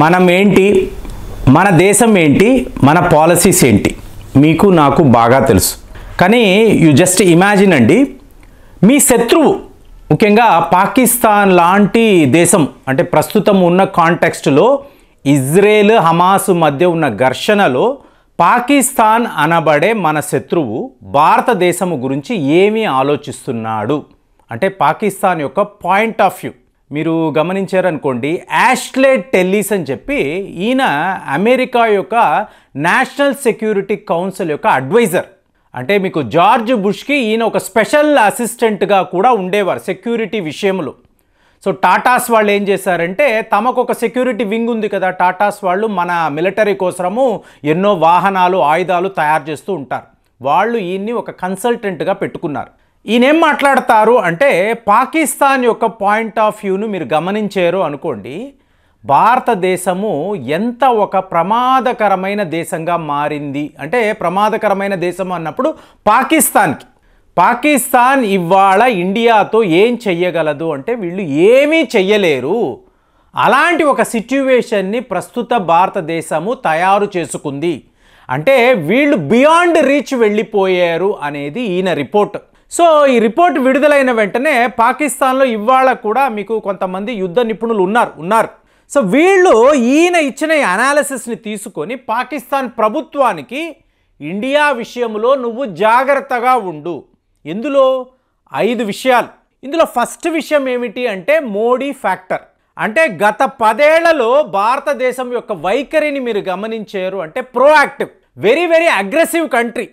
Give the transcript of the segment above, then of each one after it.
మనం ఏంటి మన దేశం ఏంటి మన పాలసీస్ ఏంటి మీకు నాకు బాగా తెలుసు కానీ యు జస్ట్ ఇమాజిన్ అండి మీ శత్రువు ముఖ్యంగా పాకిస్తాన్ లాంటి దేశం అంటే ప్రస్తుతం ఉన్న కాంటెక్స్ట్లో ఇజ్రేల్ హమాస్ మధ్య ఉన్న ఘర్షణలో పాకిస్తాన్ అనబడే మన శత్రువు భారతదేశము గురించి ఏమీ ఆలోచిస్తున్నాడు అంటే పాకిస్తాన్ యొక్క పాయింట్ ఆఫ్ వ్యూ మీరు గమనించారనుకోండి యాష్లే టెల్లీస్ అని చెప్పి ఈయన అమెరికా యొక్క నేషనల్ సెక్యూరిటీ కౌన్సిల్ యొక్క అడ్వైజర్ అంటే మీకు జార్జ్ బుష్కి ఈయన ఒక స్పెషల్ అసిస్టెంట్గా కూడా ఉండేవారు సెక్యూరిటీ విషయంలో సో టాటాస్ వాళ్ళు ఏం చేశారంటే తమకు ఒక సెక్యూరిటీ వింగ్ ఉంది కదా టాటాస్ వాళ్ళు మన మిలిటరీ కోసము ఎన్నో వాహనాలు ఆయుధాలు తయారు చేస్తూ ఉంటారు వాళ్ళు ఈయన్ని ఒక కన్సల్టెంట్గా పెట్టుకున్నారు ఈయనేం మాట్లాడతారు అంటే పాకిస్తాన్ యొక్క పాయింట్ ఆఫ్ వ్యూను మీరు గమనించారు అనుకోండి భారతదేశము ఎంత ఒక ప్రమాదకరమైన దేశంగా మారింది అంటే ప్రమాదకరమైన దేశం అన్నప్పుడు పాకిస్తాన్కి పాకిస్తాన్ ఇవాళ ఇండియాతో ఏం చెయ్యగలదు అంటే వీళ్ళు ఏమీ చెయ్యలేరు అలాంటి ఒక సిట్యువేషన్ని ప్రస్తుత భారతదేశము తయారు చేసుకుంది అంటే వీళ్ళు బియాండ్ రీచ్ వెళ్ళిపోయారు అనేది ఈయన రిపోర్ట్ సో ఈ రిపోర్ట్ విడుదలైన వెంటనే పాకిస్తాన్లో ఇవాళ కూడా మీకు కొంతమంది యుద్ధ నిపుణులు ఉన్నారు ఉన్నారు సో వీళ్ళు ఈయన ఇచ్చిన అనాలిసిస్ని తీసుకొని పాకిస్తాన్ ప్రభుత్వానికి ఇండియా విషయంలో నువ్వు జాగ్రత్తగా ఉండు ఎందులో ఐదు విషయాలు ఇందులో ఫస్ట్ విషయం ఏమిటి అంటే మోడీ ఫ్యాక్టర్ అంటే గత పదేళ్లలో భారతదేశం యొక్క వైఖరిని మీరు గమనించారు అంటే proactive very very aggressive country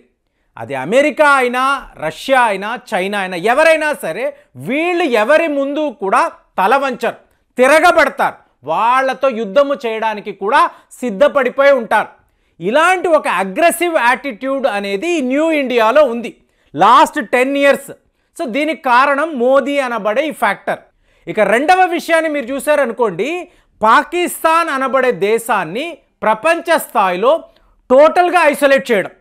అది అమెరికా అయినా రష్యా అయినా చైనా అయినా ఎవరైనా సరే వీళ్ళు ఎవరి ముందు కూడా తల వంచరు తిరగబడతారు వాళ్ళతో యుద్ధము చేయడానికి కూడా సిద్ధపడిపోయి ఉంటారు ఇలాంటి ఒక అగ్రెసివ్ యాటిట్యూడ్ అనేది న్యూ ఇండియాలో ఉంది లాస్ట్ టెన్ ఇయర్స్ సో దీనికి కారణం మోదీ అనబడే ఈ ఫ్యాక్టర్ ఇక రెండవ విషయాన్ని మీరు చూసారనుకోండి పాకిస్తాన్ అనబడే దేశాన్ని ప్రపంచ స్థాయిలో టోటల్గా ఐసోలేట్ చేయడం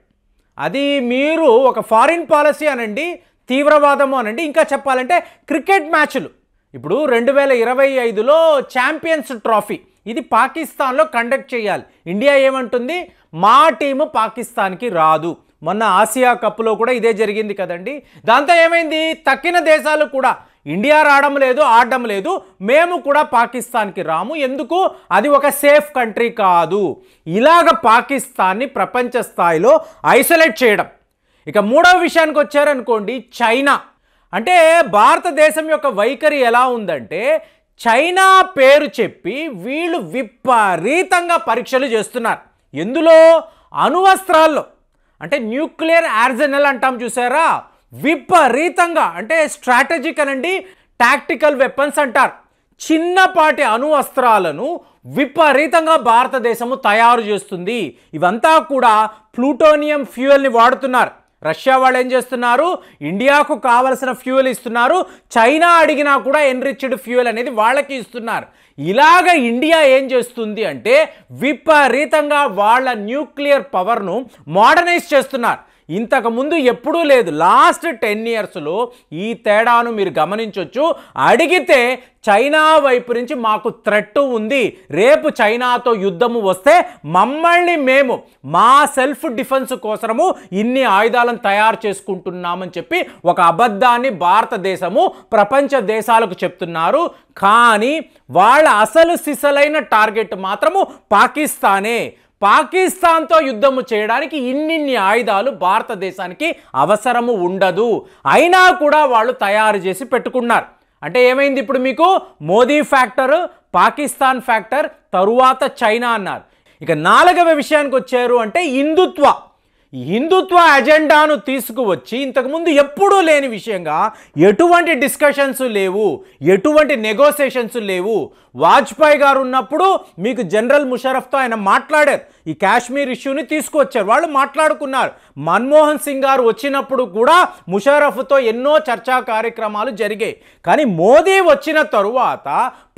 అది మీరు ఒక ఫారిన్ పాలసీ అనండి తీవ్రవాదము అనండి ఇంకా చెప్పాలంటే క్రికెట్ మ్యాచ్లు ఇప్పుడు రెండు వేల ఇరవై ఐదులో ఛాంపియన్స్ ట్రోఫీ ఇది పాకిస్తాన్లో కండక్ట్ చేయాలి ఇండియా ఏమంటుంది మా టీము పాకిస్తాన్కి రాదు మొన్న ఆసియా కప్లో కూడా ఇదే జరిగింది కదండి దాంతో ఏమైంది తక్కిన దేశాలు కూడా ఇండియా రావడం లేదు ఆడడం లేదు మేము కూడా పాకిస్తాన్కి రాము ఎందుకు అది ఒక సేఫ్ కంట్రీ కాదు ఇలాగ పాకిస్తాన్ని ప్రపంచ స్థాయిలో ఐసోలేట్ చేయడం ఇక మూడవ విషయానికి వచ్చారనుకోండి చైనా అంటే భారతదేశం యొక్క వైఖరి ఎలా ఉందంటే చైనా పేరు చెప్పి వీళ్ళు విపరీతంగా పరీక్షలు చేస్తున్నారు ఎందులో అణువస్త్రాల్లో అంటే న్యూక్లియర్ ఆర్జనల్ అంటాం చూసారా విపరీతంగా అంటే స్ట్రాటజిక్ అనండి టాక్టికల్ వెపన్స్ అంటారు చిన్నపాటి అణు అస్త్రాలను విపరీతంగా భారతదేశము తయారు చేస్తుంది ఇవంతా కూడా ప్లూటోనియం ఫ్యూయల్ని వాడుతున్నారు రష్యా వాళ్ళు ఏం చేస్తున్నారు ఇండియాకు కావలసిన ఫ్యూయల్ ఇస్తున్నారు చైనా అడిగినా కూడా ఎన్రిచ్డ్ ఫ్యూయల్ అనేది వాళ్ళకి ఇస్తున్నారు ఇలాగ ఇండియా ఏం చేస్తుంది అంటే విపరీతంగా వాళ్ళ న్యూక్లియర్ పవర్ను మోడర్నైజ్ చేస్తున్నారు ఇంతకుముందు ఎప్పుడూ లేదు లాస్ట్ టెన్ ఇయర్స్లో ఈ తేడాను మీరు గమనించవచ్చు అడిగితే చైనా వైపు నుంచి మాకు థ్రెట్ ఉంది రేపు చైనాతో యుద్ధము వస్తే మమ్మల్ని మేము మా సెల్ఫ్ డిఫెన్స్ కోసము ఇన్ని ఆయుధాలను తయారు చేసుకుంటున్నామని చెప్పి ఒక అబద్ధాన్ని భారతదేశము ప్రపంచ దేశాలకు చెప్తున్నారు కానీ వాళ్ళ అసలు సిసలైన టార్గెట్ మాత్రము పాకిస్తానే పాకిస్తాన్తో యుద్ధము చేయడానికి ఇన్నిన్ని ఆయుధాలు భారతదేశానికి అవసరము ఉండదు అయినా కూడా వాళ్ళు తయారు చేసి పెట్టుకున్నారు అంటే ఏమైంది ఇప్పుడు మీకు మోదీ ఫ్యాక్టర్ పాకిస్తాన్ ఫ్యాక్టర్ తరువాత చైనా అన్నారు ఇక నాలుగవ విషయానికి వచ్చారు అంటే హిందుత్వ హిందుత్వ అజెండాను తీసుకువచ్చి ఇంతకుముందు ఎప్పుడూ లేని విషయంగా ఎటువంటి డిస్కషన్స్ లేవు ఎటువంటి నెగోసియేషన్స్ లేవు వాజ్పేయి గారు ఉన్నప్పుడు మీకు జనరల్ ముషరఫ్తో ఆయన మాట్లాడారు ఈ కాశ్మీర్ ఇష్యూని తీసుకువచ్చారు వాళ్ళు మాట్లాడుకున్నారు మన్మోహన్ సింగ్ గారు వచ్చినప్పుడు కూడా ముషారఫ్తో ఎన్నో చర్చా కార్యక్రమాలు జరిగాయి కానీ మోదీ వచ్చిన తరువాత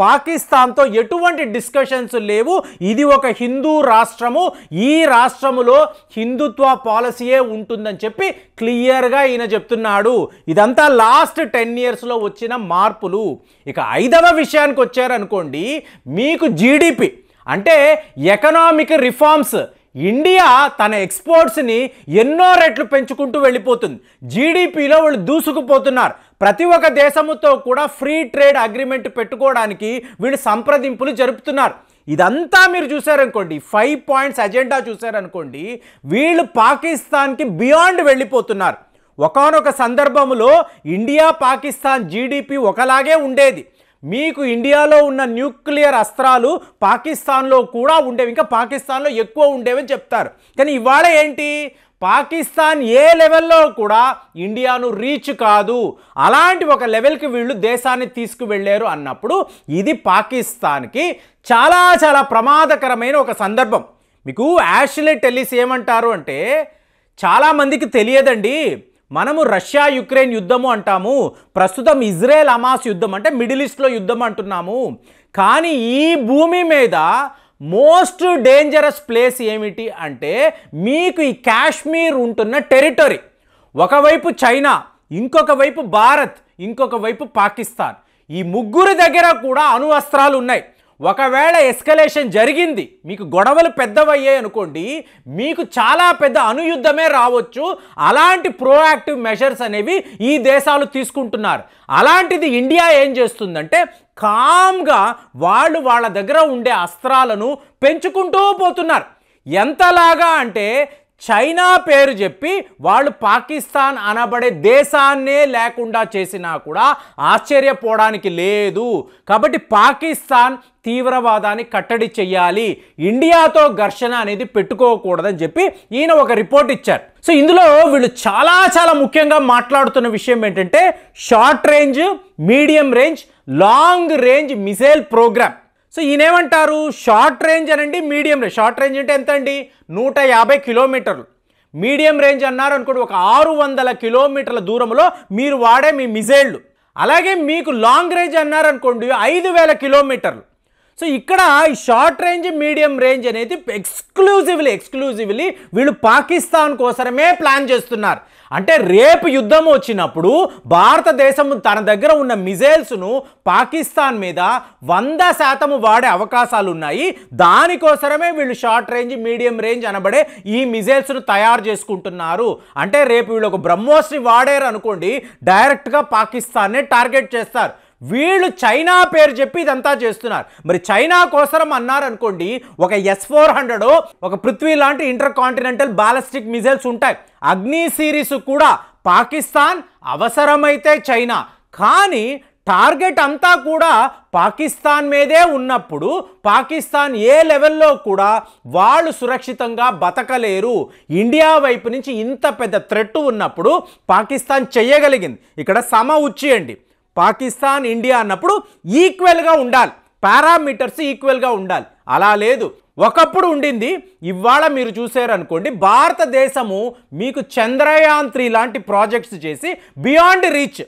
పాకిస్తాన్తో ఎటువంటి డిస్కషన్స్ లేవు ఇది ఒక హిందూ రాష్ట్రము ఈ రాష్ట్రములో హిందుత్వ పాలసీయే ఉంటుందని చెప్పి క్లియర్గా ఈయన చెప్తున్నాడు ఇదంతా లాస్ట్ టెన్ ఇయర్స్లో వచ్చిన మార్పులు ఇక ఐదవ విషయానికి వచ్చారనుకోండి మీకు జీడిపి అంటే ఎకనామిక్ రిఫార్మ్స్ ఇండియా తన ఎక్స్పోర్ట్స్ని ఎన్నో రెట్లు పెంచుకుంటూ వెళ్ళిపోతుంది జీడిపిలో వాళ్ళు దూసుకుపోతున్నారు ప్రతి ఒక్క దేశముతో కూడా ఫ్రీ ట్రేడ్ అగ్రిమెంట్ పెట్టుకోవడానికి వీళ్ళు సంప్రదింపులు జరుపుతున్నారు ఇదంతా మీరు చూసారనుకోండి ఫైవ్ పాయింట్స్ అజెండా చూశారనుకోండి వీళ్ళు పాకిస్తాన్కి బియాండ్ వెళ్ళిపోతున్నారు ఒకనొక సందర్భంలో ఇండియా పాకిస్తాన్ జీడిపి ఒకలాగే ఉండేది మీకు ఇండియాలో ఉన్న న్యూక్లియర్ అస్త్రాలు పాకిస్తాన్లో కూడా ఉండేవి ఇంకా పాకిస్తాన్లో ఎక్కువ ఉండేవని చెప్తారు కానీ ఇవాళ ఏంటి పాకిస్తాన్ ఏ లెవెల్లో కూడా ఇండియాను రీచ్ కాదు అలాంటి ఒక లెవెల్కి వీళ్ళు దేశాన్ని తీసుకువెళ్ళారు అన్నప్పుడు ఇది పాకిస్తాన్కి చాలా చాలా ప్రమాదకరమైన ఒక సందర్భం మీకు యాష్లే టెలిస్ ఏమంటారు అంటే చాలామందికి తెలియదండి మనము రష్యా యుక్రెయిన్ యుద్ధము అంటాము ప్రస్తుతం ఇజ్రాయెల్ అమాస్ యుద్ధం అంటే మిడిల్ ఈస్ట్లో యుద్ధం అంటున్నాము కానీ ఈ భూమి మీద మోస్ట్ డేంజరస్ ప్లేస్ ఏమిటి అంటే మీకు ఈ కాశ్మీర్ ఉంటున్న టెరిటరీ ఒకవైపు చైనా ఇంకొక వైపు భారత్ ఇంకొక వైపు పాకిస్తాన్ ఈ ముగ్గురు దగ్గర కూడా అణువస్త్రాలు ఉన్నాయి ఒకవేళ ఎస్కలేషన్ జరిగింది మీకు గొడవలు పెద్దవయ్యాయి అనుకోండి మీకు చాలా పెద్ద అనుయుద్ధమే రావచ్చు అలాంటి ప్రోయాక్టివ్ మెషర్స్ అనేవి ఈ దేశాలు తీసుకుంటున్నారు అలాంటిది ఇండియా ఏం చేస్తుందంటే కామ్గా వాళ్ళు వాళ్ళ దగ్గర ఉండే అస్త్రాలను పెంచుకుంటూ పోతున్నారు ఎంతలాగా అంటే చైనా పేరు చెప్పి వాళ్ళు పాకిస్తాన్ అనబడే దేశాన్నే లేకుండా చేసినా కూడా ఆశ్చర్యపోవడానికి లేదు కాబట్టి పాకిస్తాన్ తీవ్రవాదాన్ని కట్టడి చెయ్యాలి ఇండియాతో ఘర్షణ అనేది పెట్టుకోకూడదని చెప్పి ఈయన ఒక రిపోర్ట్ ఇచ్చారు సో ఇందులో వీళ్ళు చాలా చాలా ముఖ్యంగా మాట్లాడుతున్న విషయం ఏంటంటే short range medium range long range missile programme so ఈయనేమంటారు షార్ట్ రేంజ్ అనండి మీడియం రేంజ్ షార్ట్ రేంజ్ అంటే ఎంత అండి నూట యాభై కిలోమీటర్లు మీడియం రేంజ్ అన్నారు అనుకోండి ఒక ఆరు వందల కిలోమీటర్ల దూరంలో మీరు వాడే మీ మిజైళ్ళు అలాగే మీకు లాంగ్ రేంజ్ అన్నారనుకోండి ఐదు వేల కిలోమీటర్లు సో ఇక్కడ ఈ షార్ట్ రేంజ్ మీడియం రేంజ్ అనేది ఎక్స్క్లూజివ్లీ ఎక్స్క్లూజివ్లీ వీళ్ళు పాకిస్తాన్ కోసమే ప్లాన్ చేస్తున్నారు అంటే రేపు యుద్ధం వచ్చినప్పుడు భారతదేశం తన దగ్గర ఉన్న మిజైల్స్ను పాకిస్తాన్ మీద వంద శాతము వాడే అవకాశాలు ఉన్నాయి దానికోసమే వీళ్ళు షార్ట్ రేంజ్ మీడియం రేంజ్ అనబడే ఈ మిజైల్స్ను తయారు చేసుకుంటున్నారు అంటే రేపు వీళ్ళు ఒక బ్రహ్మోస్ని వాడారు అనుకోండి డైరెక్ట్గా పాకిస్తాన్నే టార్గెట్ చేస్తారు వీళ్ళు చైనా పేరు చెప్పి ఇదంతా చేస్తున్నారు మరి చైనా కోసం అన్నారనుకోండి ఒక ఎస్ ఫోర్ హండ్రెడ్ ఒక పృథ్వీ లాంటి ఇంటర్ కాంటినెంటల్ బాలిస్టిక్ మిజైల్స్ ఉంటాయి అగ్ని సిరీస్ కూడా పాకిస్తాన్ అవసరమైతే చైనా కానీ టార్గెట్ అంతా కూడా పాకిస్తాన్ మీదే ఉన్నప్పుడు పాకిస్తాన్ ఏ లెవెల్లో కూడా వాళ్ళు సురక్షితంగా బతకలేరు ఇండియా వైపు నుంచి ఇంత పెద్ద థ్రెట్ ఉన్నప్పుడు పాకిస్తాన్ చేయగలిగింది ఇక్కడ సమ ఉచ్చేయండి పాకిస్తాన్ ఇండియా అన్నప్పుడు ఈక్వల్గా ఉండాలి పారామీటర్స్ ఈక్వల్గా ఉండాలి అలా లేదు ఒకప్పుడు ఉండింది ఇవాళ మీరు చూసారనుకోండి భారతదేశము మీకు చంద్రయాన్ త్రీ లాంటి ప్రాజెక్ట్స్ చేసి బియాండ్ రీచ్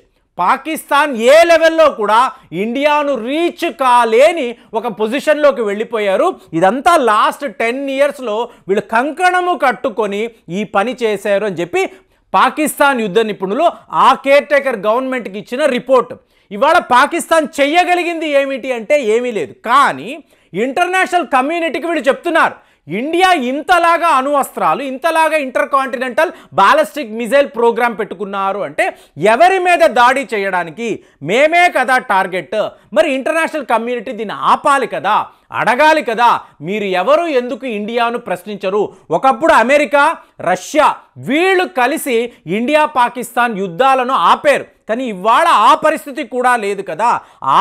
పాకిస్తాన్ ఏ లెవెల్లో కూడా ఇండియాను రీచ్ కాలేని ఒక పొజిషన్లోకి వెళ్ళిపోయారు ఇదంతా లాస్ట్ టెన్ ఇయర్స్లో వీళ్ళు కంకణము కట్టుకొని ఈ పని చేశారు అని చెప్పి పాకిస్తాన్ యుద్ధ నిపుణులు ఆ కేర్టేకర్ గవర్నమెంట్కి ఇచ్చిన రిపోర్ట్ ఇవాళ పాకిస్తాన్ చెయ్యగలిగింది ఏమిటి అంటే ఏమీ లేదు కానీ ఇంటర్నేషనల్ కమ్యూనిటీకి వీళ్ళు చెప్తున్నారు ఇండియా ఇంతలాగా అణువస్త్రాలు ఇంతలాగా intercontinental ballistic missile programme పెట్టుకున్నారు అంటే ఎవరి మీద దాడి చేయడానికి మేమే కదా టార్గెట్ మరి ఇంటర్నేషనల్ కమ్యూనిటీ దీన్ని ఆపాలి కదా అడగాలి కదా మీరు ఎవరు ఎందుకు ఇండియాను ప్రశ్నించరు ఒకప్పుడు అమెరికా రష్యా వీళ్ళు కలిసి ఇండియా పాకిస్తాన్ యుద్ధాలను ఆపారు కానీ ఇవాళ ఆ పరిస్థితి కూడా లేదు కదా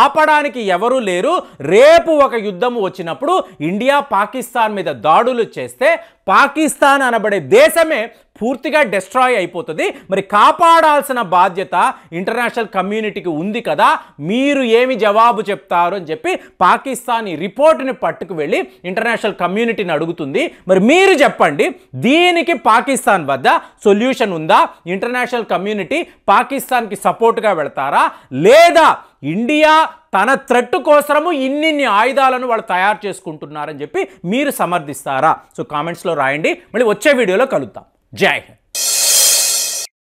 ఆపడానికి ఎవరు లేరు రేపు ఒక యుద్ధం వచ్చినప్పుడు ఇండియా పాకిస్తాన్ మీద దాడులు చేస్తే పాకిస్తాన్ అనబడే దేశమే పూర్తిగా డిస్ట్రాయ్ అయిపోతుంది మరి కాపాడాల్సిన బాధ్యత ఇంటర్నేషనల్ కమ్యూనిటీకి ఉంది కదా మీరు ఏమి జవాబు చెప్తారు అని చెప్పి పాకిస్తాన్ ఈ రిపోర్ట్ని పట్టుకు వెళ్ళి ఇంటర్నేషనల్ కమ్యూనిటీని అడుగుతుంది మరి మీరు చెప్పండి దీనికి పాకిస్తాన్ వద్ద సొల్యూషన్ ఉందా ఇంటర్నేషనల్ కమ్యూనిటీ పాకిస్తాన్కి సపోర్ట్గా వెళ్తారా లేదా ఇండియా తన థ్రెట్ కోసము ఇన్నిన్ని ఆయుధాలను వాళ్ళు తయారు చేసుకుంటున్నారని చెప్పి మీరు సమర్థిస్తారా సో కామెంట్స్లో రాయండి మళ్ళీ వచ్చే వీడియోలో కలుద్దాం జై హింద్